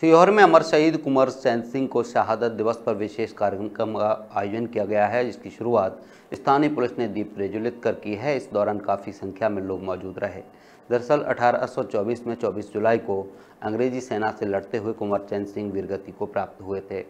सीहोर में अमर शहीद कुंवर सैन सिंह को शहादत दिवस पर विशेष कार्यक्रम का आयोजन किया गया है जिसकी शुरुआत स्थानीय पुलिस ने दीप प्रज्वलित कर की है इस दौरान काफ़ी संख्या में लोग मौजूद रहे दरअसल 1824 में 24 जुलाई को अंग्रेजी सेना से लड़ते हुए कुमार चैन सिंह वीरगति को प्राप्त हुए थे